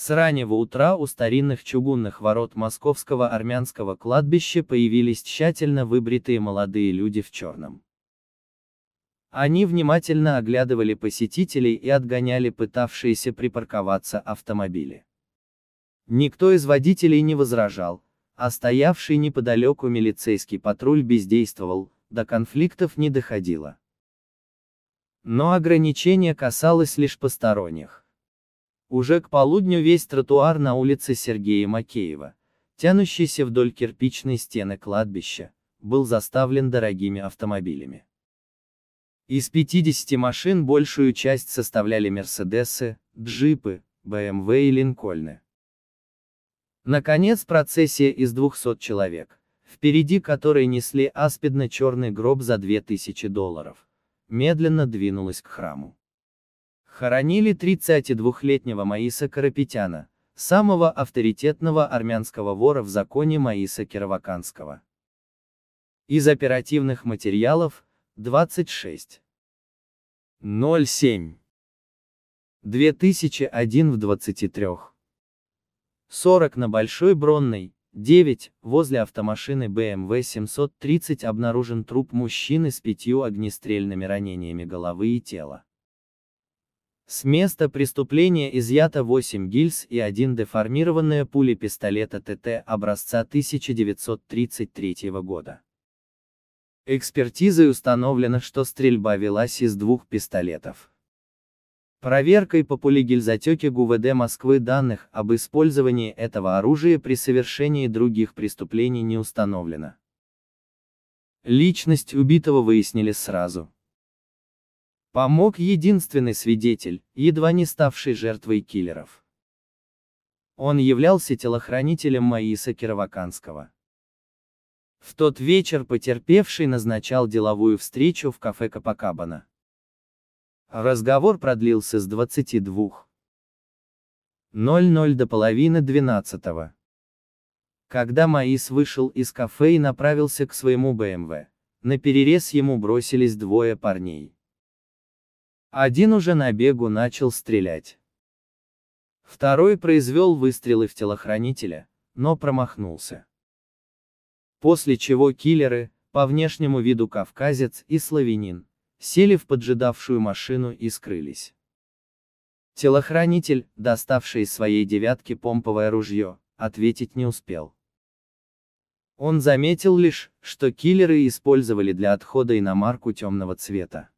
С раннего утра у старинных чугунных ворот московского армянского кладбища появились тщательно выбритые молодые люди в черном. Они внимательно оглядывали посетителей и отгоняли пытавшиеся припарковаться автомобили. Никто из водителей не возражал, а стоявший неподалеку милицейский патруль бездействовал, до конфликтов не доходило. Но ограничение касалось лишь посторонних. Уже к полудню весь тротуар на улице Сергея Макеева, тянущийся вдоль кирпичной стены кладбища, был заставлен дорогими автомобилями. Из 50 машин большую часть составляли Мерседесы, Джипы, БМВ и Линкольны. Наконец процессия из 200 человек, впереди которой несли аспидно-черный гроб за 2000 долларов, медленно двинулась к храму. Хоронили 32-летнего Маиса Карапетяна, самого авторитетного армянского вора в законе Маиса Кироваканского. Из оперативных материалов 26. 07. 2001 в 23. 40 на Большой Бронной, 9, возле автомашины BMW 730 обнаружен труп мужчины с пятью огнестрельными ранениями головы и тела. С места преступления изъято 8 гильз и 1 деформированная пуля пистолета ТТ образца 1933 года. Экспертизой установлено, что стрельба велась из двух пистолетов. Проверкой по полигильзотеке ГУВД Москвы данных об использовании этого оружия при совершении других преступлений не установлено. Личность убитого выяснили сразу. Помог единственный свидетель, едва не ставший жертвой киллеров. Он являлся телохранителем Маиса Кироваканского. В тот вечер потерпевший назначал деловую встречу в кафе Капакабана. Разговор продлился с 22. 00 до половины 12. Когда Маис вышел из кафе и направился к своему БМВ, эм на перерез ему бросились двое парней. Один уже на бегу начал стрелять. Второй произвел выстрелы в телохранителя, но промахнулся. После чего киллеры, по внешнему виду кавказец и славянин, сели в поджидавшую машину и скрылись. Телохранитель, доставший из своей девятки помповое ружье, ответить не успел. Он заметил лишь, что киллеры использовали для отхода иномарку темного цвета.